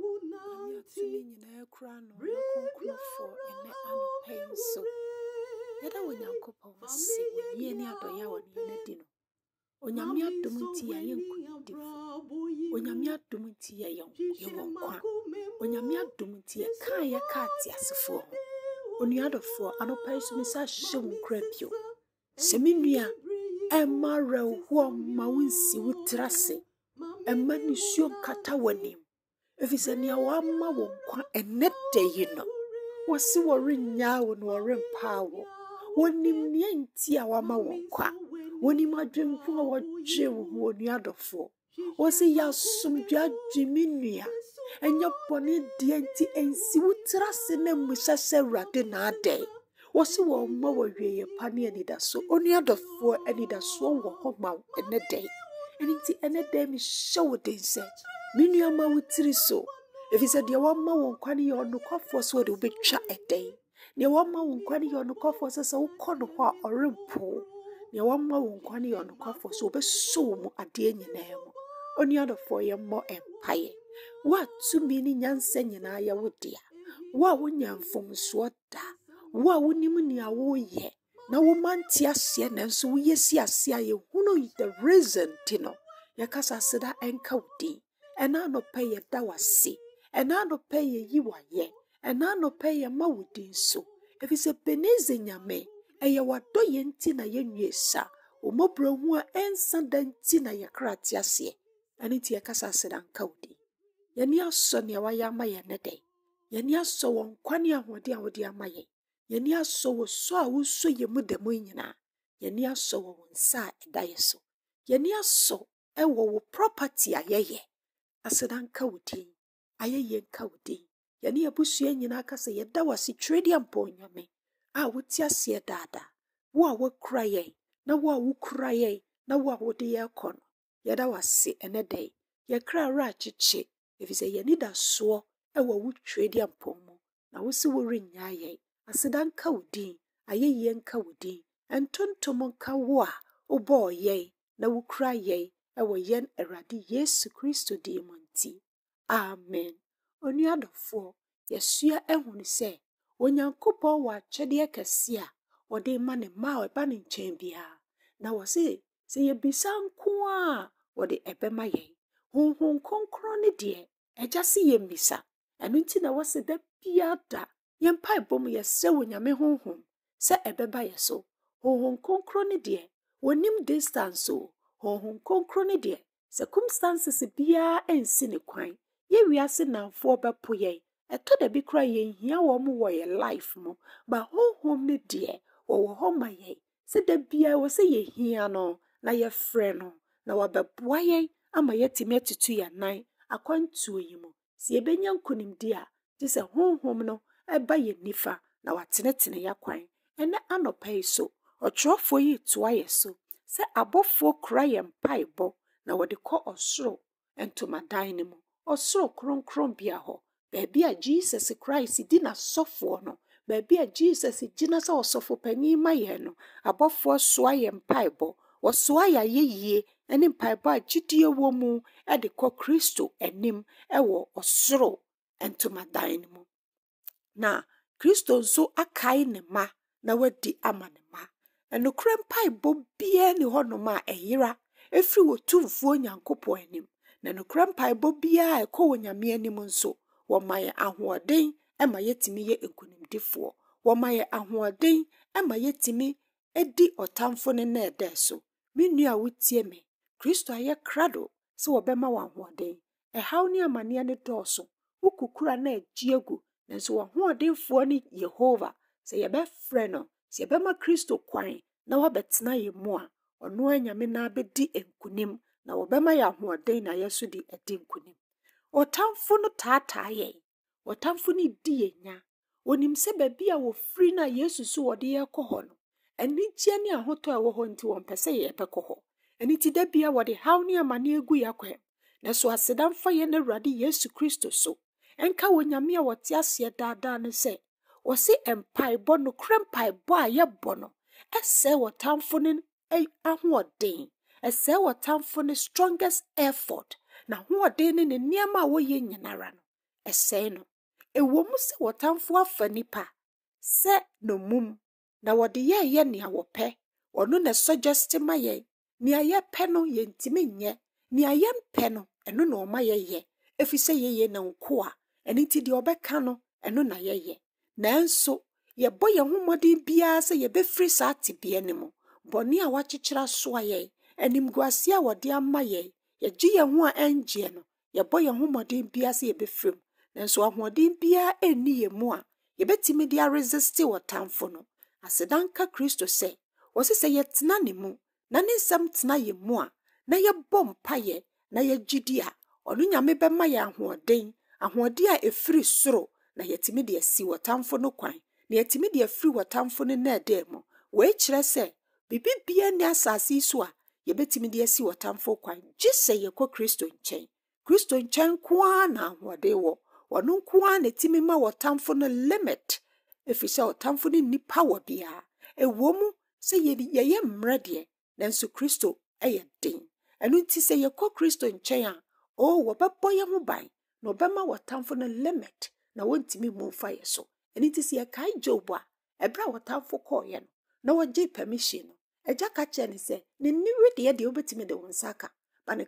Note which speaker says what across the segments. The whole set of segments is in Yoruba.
Speaker 1: wo nante rebiawo me wure yɛda onyankopɔn wase wɔyie ne adɔyɛ a wɔne yɛn adi no onyame adom nti yɛayɛ nkonimdifo onyame adom nti yɛyɛ yɛwɔ nkwa onyame adom nti yɛkaa yɛkaa teasefoɔ ho oh, onuadɔfoɔ anɔpa yi so me sɛ ahyɛ wo nkora bio hyɛ me nua ɛmma awerɛhoɔ mma wo nsi wo tira se ɛmma nisuo nkata w'anim ɛfiri sɛ nea wama wo nkwa ɛnɛ da yi no wɔsi wɔrenyaa wo na wɔrempaa wo wɔnim nea nti a wama wo nkwa wɔnim adwempo a wɔdwe wo ho wɔ nuadɔfoɔ wɔsi yɛ asomdwa dwe me nua ɛnyɛ bɔne deɛ nti ɛnsi wo tira se na mmuhyɛ hyɛ awurade na adɛn wɔsi wɔn mma wɔ wieyɛ pa ne anidasoɔ onuadɔfoɔ anidasoɔ wɔ hɔ ma ɛnɛ dɛn ɛne nti ɛnɛ dɛn mehyɛ wo den sɛ me nnuama wo tiri so ɛfiri sɛ deɛ wama wo nkwa no yɛ ɔnokwafoɔ sɛ ɔde wobɛtwa ɛdɛn deɛ wama wo nkwa no yɛ ɔnokwafoɔ sɛ sɛ wokɔ no hɔ a ɔrempo deɛ wama wo nkwa no yɛ ɔnokwafoɔ sɛ wobɛsɔ wo mu adeɛ nyinaa mu onuadɔfoɔ yɛmmɔ ɛmpaeɛ wo a tumi ne nyansa nyinaa yɛ wo dea wo a wonya mfomsoɔ da wo a wonim nea woyɛ na womante aseɛ nanso woyɛ si aseɛ a yɛhunu the reason ti no yɛkasa seda ɛnka wo din ɛna anɔpɛ yɛ da w'ase ɛna anɔpɛ yɛ yi w'ayɛ ɛna anɔpɛ yɛ ma wo din so efisɛ beneze nyame ɛyɛ wadɔ yɛn ti na yɛnwie sa ɔmɔbrɛ ho a ɛnsa da nti na yɛkra te aseɛ ɛne nti yɛkasa aseda nka wo din yɛne asɔ nea wayɛ ama yɛn ne dɛn yɛne asɔ wɔ nkwa ne ahoɔden a wɔde ama yɛn yɛne asɔ wɔ sɔ a wosɔ yɛ mu da mu nyinaa yɛne asɔ wɔ wɔn nsa a ɛda yɛ so yɛne asɔ ɛwɔ wo property a yɛyɛ aseda nka wo din ayɛyie nka wo din yɛne yɛbusua nyinaa ka sɛ yɛda wo ase twerɛdeɛ mpa onyame a wote aseɛ daadaa wo a woakura yɛn na wo a wokura yɛn na wo a wode yɛrekɔ no yɛda wo ase ɛnɛ dɛn yɛkra werɛ akyekye ɛfiri sɛ yɛne da soɔ ɛwɔ wo twerɛdeɛ mpa mu na wo sɛ worenyaa yɛn aseda nka wo din ayɛyie nka wo din ɛntontom nka wo a wobɔɔ yɛn na wokura yɛn ɛwɔ yɛn awurade yesu kristo din mu nti amen onua adɔfoɔ yɛsua ɛhunu sɛ onyankopɔn wɔ akyɛdeɛ kɛseɛ a wɔde ma ne mma a ɛba ne nkyɛn biara na wɔse sɛ yɛbisa nko a wɔde ɛbɛma yɛn honhom kronkron ne deɛ ɛgya se yɛmmisa ɛno nti na wɔse da biara da yɛmpa ɛbɔ mu yɛsrɛ wɔ nyame honhom sɛ ɛbɛba yɛ so honhom kronkron ne deɛ wɔnim distance o honhom kronkron ne deɛ circumstances biara nsi ne kwan yɛ wiase namfoɔ bɛpo yɛn ɛtɔ da bi koraa yɛnhia wɔn mo wɔ yɛn life mu ba honhom ne deɛ wɔwɔ hɔ ma yɛn sɛ da wɔ sɛ yɛhia no na yɛfrɛ no na wɔbɛboa yɛn ama yɛatumi atutu yɛn nan akwantuo yi mu sɛ yɛbɛnya a gye sɛ honhom no ɛba yɛn nifa na watenetene yɛ kwan ɛnɛ yi so ɔtwerɛfoɔ yi toa yɛ so sɛ abɔfoɔ yɛn na wɔde kɔ ɔsoro ntomadan no mu ɔsoro kronkronbea hɔ baabi a jesus christ di n'asɔfoɔ no baabi a jesus gyina sɛ ɔsɔfo panyin ma yɛn no abɔfoɔ soa yɛ mpaebɔ wɔsoa yɛ ayɛyie ne mpaebɔ a gyidie wɔ mu de kɔ kristo anim wɔ ɔsoro ntomadan no mu na kristo nso akae ne ma na wadi ama ne ma ɛnokora mpaebɔ biara ne hɔnom a ɛyera ɛfiri wɔ tumfuo nyankopɔn anim na nokora mpaebɔ biara ɛkɔ wɔ nyame anim nso wɔma yɛ ahoɔden ma yɛtumi yɛ nkonimdifoɔ wɔma yɛ ahoɔden ma yɛtumi di ɔtamfo no na ɛdɛ so me nua wotie me kristo ayɛ krado sɛ wɔbɛma wɔ ahoɔden ɛhaw ne amanneɛ no dɔɔso wo kukura na agye agu nanso wɔhoɔdenfoɔ ne yehova sɛ yɛbɛfrɛ no sɛ yɛbɛma kristo kwan na wabɛtena yɛ mu a ɔno a nyame na abɛdi nkonim na wɔbɛma yɛ ahoɔden na yɛ so de adi nkonim ɔtamfo no taataa yɛn ɔtamfo no di yɛ nya onim sɛ baabi a wɔfiri no a yesu so wɔde yɛkɔ hɔ no anigyeɛ ne ahotɔ a ɛwɔ hɔ nti wɔmpɛ sɛ yɛbɛkɔ hɔ ɛno nti da bia wɔde haw ne amane agu yɛ akwan na so aseda mfa no awurade yesu kristo so ɛnka wɔ nyame a wɔte aseɛ daadaa no sɛ wɔse mpaebɔ nokorɛ mpaebɔ a yɛbɔ no ɛsɛe wɔtamfo no ahoɔden ɛsɛɛ wɔtamfo ne strongest effort na ahoɔden ne ne nneɛma a wɔyɛ nyinara no ɛsɛe no ɛwɔ mu sɛ wɔtamfo afa nipa sɛ nomum na wɔde yɛɛyɛ nea wɔpɛ ɔno na sɔgyɛste ma yɛn nea yɛpɛ no yɛntumi nyɛ nea yɛmpɛ no ɛno na ɔma yɛyɛ ɛfiri sɛ yɛyɛ ne nko a ɛno nti deɛ ɔbɛka no ɛno na yɛyɛ nanso yɛbɔ yɛn ho mmɔden biara sɛ yɛbɛfiri saa tebeɛ no mu bɔne a wakyekyerɛ soa yɛn animguase a wɔde ama yɛn yɛgye yɛn ho a ɛngyeɛ no yɛbɔ yɛn ho mmɔden biara sɛ yɛbɛfiri mu nanso ahoɔden biara ɛnni yɛn mu a yɛbɛtumi de aresiste wɔ tamfo no asedanka kristo sɛ wɔse sɛ yɛtena ne mu na ne nsɛm tena yɛn mu a na yɛbɔ mpayɛ na yɛgye di a ɔno nyame bɛma yɛn ahoɔden ahoɔden a ɛfiri soro na yɛtumi de asi wɔ tamfo no kwan na yɛtumi de afiri wɔ tamfo no na ɛdɛɛ mu wɔakyerɛ sɛ biribibia ne asase so a yɛbɛtumi de asi wɔtamfo kwan gye sɛ yɛkɔ kristo nkyɛn kristo nkyɛn koaa na ahoɔden wɔ ɔno nkoaa na ɛtumi ma wɔtamfo no limit ɛfiri sɛ ɔtamfo no nnipa wɔ biara ɛwɔ mu sɛ yɛyɛ mmerɛ deɛ nanso kristo yɛ den ɛno nti sɛ yɛkɔ kristo nkyɛn a oo wɔbɛbɔ yɛn ho ban na ɔbɛma wɔtamfo no limit na wɔntumi mmu mfa yɛ so ɛno nti sɛ yɛkae job a ɛberɛ a wɔtamfo kɔɔeɛ no na wɔgye permission no agya ka kyerɛ ne sɛ ne nniwe deɛ deɛ wobɛtumi de wo nsa ka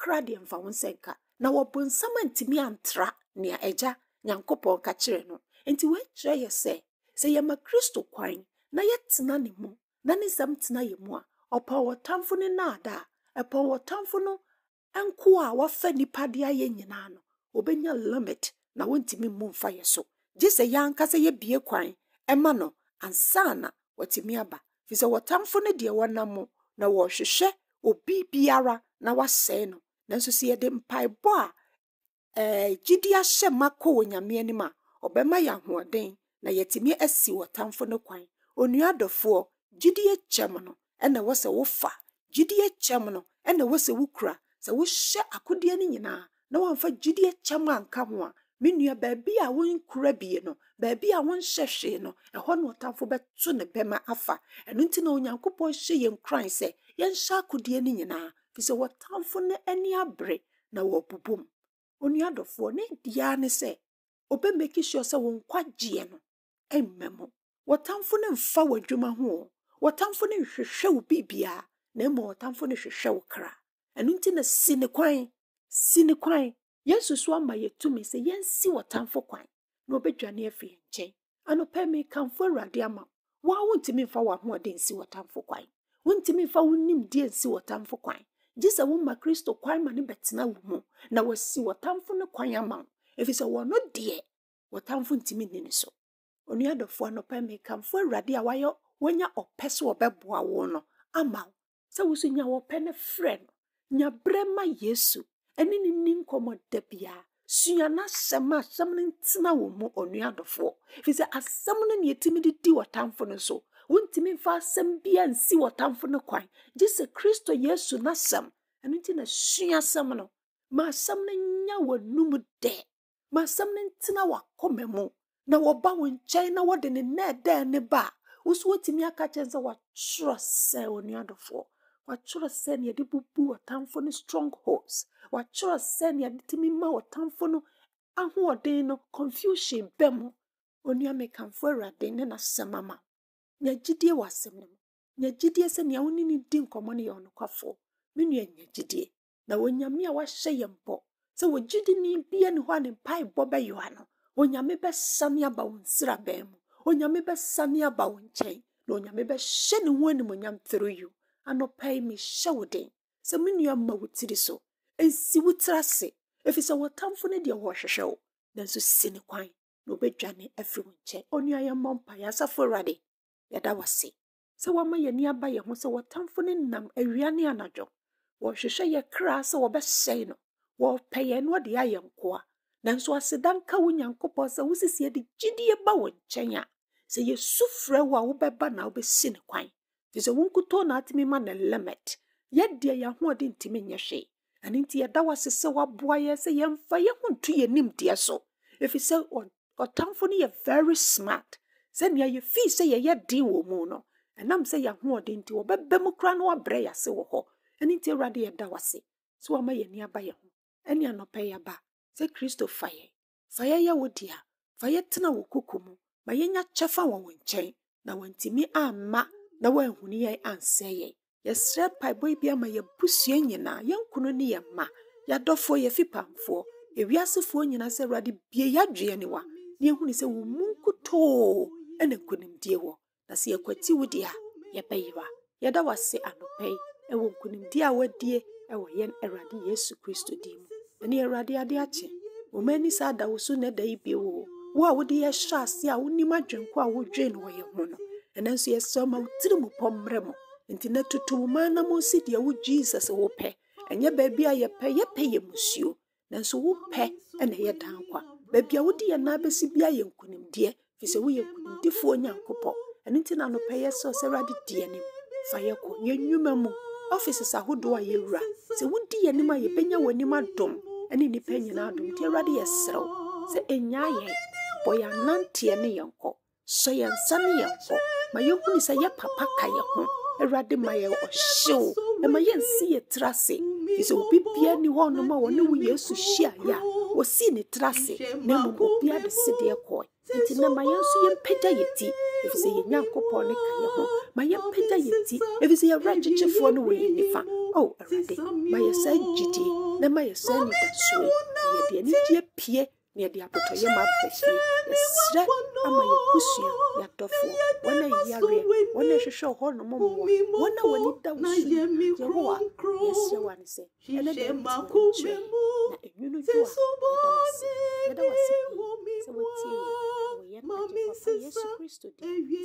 Speaker 1: kra deɛ mfa wo nsɛ nka na wɔbonsam antumi antra nea agya nyankopɔn ka kyerɛ no enti wɔakyerɛ yɛ sɛ sɛ yɛma kristo kwan na yɛtena ne mu na ne nsɛm tena yɛ mu a no naada a no nko a nnipa de ayɛ nyinaa no wɔbɛnya na mfa yɛ so gye sɛ yɛankasa firi sɛ wɔtamfo no deɛ wɔnam mu na wɔrehwehwɛ obi biara na wasɛe no nanso sɛ yɛde mpaebɔ a ɛɛ eh, gyidi ahyɛ ma kɔ wɔ nyame anim a ɔbɛma yɛ ahoɔden na yɛtumi asi wɔtamfo no kwan onua dɔfoɔ gyidi akyɛm no ɛna wɔ sɛ wofa gyidi akyɛm no ɛna wɔ sɛ wokura sɛ wohyɛ akodeɛ no nyinaa na wɔamfa gyidi akyɛm anka ho a me nua baabi a wonkura bie no baabi a wonhyɛ hwee no ɛhɔ na ɔtamfo bɛto ne bɛma afa ɛno nti na onyankopɔn hyɛ yɛn kuran sɛ yɛnhyɛ akodeɛ no nyinaa fi sɛ wɔtamfo no ani abere na wɔbobom onua dɔfoɔ ne deaa ne sɛ ɔbɛmaki sure sɛ wo nkwagyeɛ no ɛmmɛ mo wɔtamfo no mfa w'adwuma ho wɔtamfo no nhwehwɛ wo biribiaa na mmom wɔtamfo no hwehwɛ wo kra ɛno nti na si ne kwan si ne kwan yɛsusu ama yɛtumi sɛ yɛnsi wɔ tamfo kwan na ɔbɛdwane afi yɛn nkyɛn anɔpɛ mi kamfo awurade ama waa wontumi mfa w'ahoɔden nsi wɔ tamfo kwan wontumi mfa wo nimdeɛ nsi wɔ tamfo kwan gye sɛ woma kristo kwan ma ne bɛtena wo mu na wasi wɔtamfo no kwan ama wo ɛfiri sɛ wɔno deɛ wɔtamfo ntumi nni ne so onua dɔfoɔ anɔpɛ mi kamfo awurade a wayɛ wɔnya ɔpɛ sɛ wɔbɛboa wo no ama wo sɛ wo so nya wɔpɛ no frɛ no nya berɛ ma yesu ɛne ne ni nkɔmmɔ da biara sua n'asɛm a asɛm no ntena wɔ mu ɔnua adɔfoɔ ɛfiri sɛ asɛm no ne yɛtumi de di wɔtamfo no so wontumi mfa asɛm bia nsi wɔtamfo no kwan gye sɛ kristo yesu n'asɛm ɛno nti na sua asɛm no ma asɛm no nya w'anum dɛ ma asɛm no ntena w'akoma mu na wɔba wo nkyɛn na wɔde ne nɛɛdɛɛ ne ba a wo aka kyɛn sɛ wɔatwerɛ sɛ onua adɔfoɔ wɔatwerɛ sɛ nea yɛde bubu ɔtamfo no strongholds wɔatwerɛ sɛ nea yɛde tumi ma ɔtamfo no ahoɔden no confusion bɛ mu onua mekamfo awurade ne n'asɛm ama nea gyidie wɔ asɛm no mu nea gyidie sɛ nea wo ne ne di nkɔmmɔ no yɛ ɔnokwafoɔ me nua nya gyidie na onyame a wahyɛ yɛn bɔ sɛ wɔgyidini bia ne hɔ a ne mpaebɔ bɛyoa no onyame bɛsane aba wo nsira bɛn mu onyame bɛsane aba wo nkyɛn na onyame bɛhyɛ ne ho animonyam toro yio anɔpa yi mehyɛ wo den sɛ me nua ma wo tiri so nsi wo tiri ase ɛfiri sɛ wɔtamfo no deɛ wɔhwehwɛ wo nanso si ne kwan na obɛdwane afiri wo nkyɛn ɔnua yɛmmɔ mpa yɛasafo awurade yɛda wase sɛ wɔama yɛni aba yɛn ho sɛ wɔtamfo no nam awia ne anadwo wɔhwehwɛ yɛ kra sɛ wɔbɛhyɛe no wɔpɛ yɛn na wɔde ayɛ nkoa nanso asedanka wo nyankopɔn sɛ wosisi de gyidie ba wo nkyɛn a sɛ yɛsu frɛ wo a wobɛba na wobɛsi ne kwan nti sɛ wonkutoo n'atemi ma ne limit yɛdeɛ yɛn ahoɔden ntumi nyɛ hwee ɛno nti yɛda wase sɛ waboa yɛ sɛ yɛmfa yɛ ho nto yɛ nimdeɛ so ɛfiri sɛ ɔtamfo no yɛ very smart sɛnea yɛfii sɛ yɛyɛ dee wɔ mu no ɛnam sɛ yɛahoɔden nti wɔbɛbɛ mu koraa na wabrɛ yɛ ase wɔ hɔ ɛno nti awurade yɛda wase sɛ wama yɛni aba yɛ ho ɛne anɔpɛ yɛba sɛ kristo fa yɛ fa yɛyɛ wo dea fa yɛtena wɔ koko mu ma yɛnya kyɛfa wɔ wo nkyɛn na wantumi amma na wɔanhunu yɛn ansɛ yɛn yɛsrɛ mpaebɔ bi ama yɛbusua nyinaa yɛn kunu ne yɛn mma yɛadɔfoɔ yɛfi ewiasefoɔ nyinaa sɛ awurade bie yɛadwea ne wa na yɛhunu sɛ wo mu nkutoo ɛna nkonimdie wɔ na sɛ yɛkwati wo deɛ a yɛbɛyera yɛda wase anɔpa yi ɛwɔ nkonimdie a wadie ɛwɔ yɛn awurade yesu kristo di mu ɛne awurade ade akye wo ani saa da wo so na da yi bio wo wo a wode yɛhyɛ ase a wonim adwenko a wodwee no wɔ yɛn ho no ɛno nso yɛsɛ ma tiri mu pɔ mmerɛ mu nti na tutu mu ma na mo si deɛ wo jesus wopɛ ɛnyɛ baabi a yɛpɛ yɛpɛ yɛ musuo nanso wopɛ ɛna ɛyɛ dan kwa baabi a wode yɛn nan bɛsi bia yɛ nkonimdeɛ firi woyɛ nkonimdifoɔ nyankopɔn ɛno nti na anɔpɛ yɛ sɛ sɛ awurade di anim fa yɛkɔ yɛ nnwuma mu ɔfises ahodoɔ a yɛwura sɛ wodi yɛnim a yɛbɛnya w'anim adom ɛne nnipa nyinaa adom nti awurade yɛserɛw sɛ ɛnyaa yɛn bɔ yɛ ananteɛ ne yɛnkɔ sɔ yɛn nsa ne yɛn kɔ ma yɛhu ne sɛ yɛ papa ka yɛn ho awurade ma yɛ ɔhyew ɛma yɛn nsi yɛ tira ase ɛsɛ obi bia ni hɔ nom a wɔne wo yesu hyia yɛ a wɔsii ne tira ase na mmom obia de sedeɛ kɔe nti na ma yɛn nso yɛmpagya yɛ ti ɛfisɛ yɛ nyankopɔn ne ka yɛ ho ma yɛmpagya yɛ ti ɛfisɛ yɛwura kyekyefoɔ no wɔ yɛ nifa ao awurade ma yɛ saa gyidie na ma yɛ saa nidasoe na yɛde anigyeɛ pie na yɛde abotɔyɛ ma aba fie yɛsrɛ abusua yɛadɔfoɔ wɔn a yareɛ wɔn a ɛhwehwɛ ɔhɔnom mmoa wɔn a wɔn da wusu yehowa yɛsrɛ wa ne sɛ ɛnɛ deɛ na enwunu do a yɛda wase yɛda wase sɛ wɔtie yɛ wɔ yɛn agye papa yesu kristo deɛ.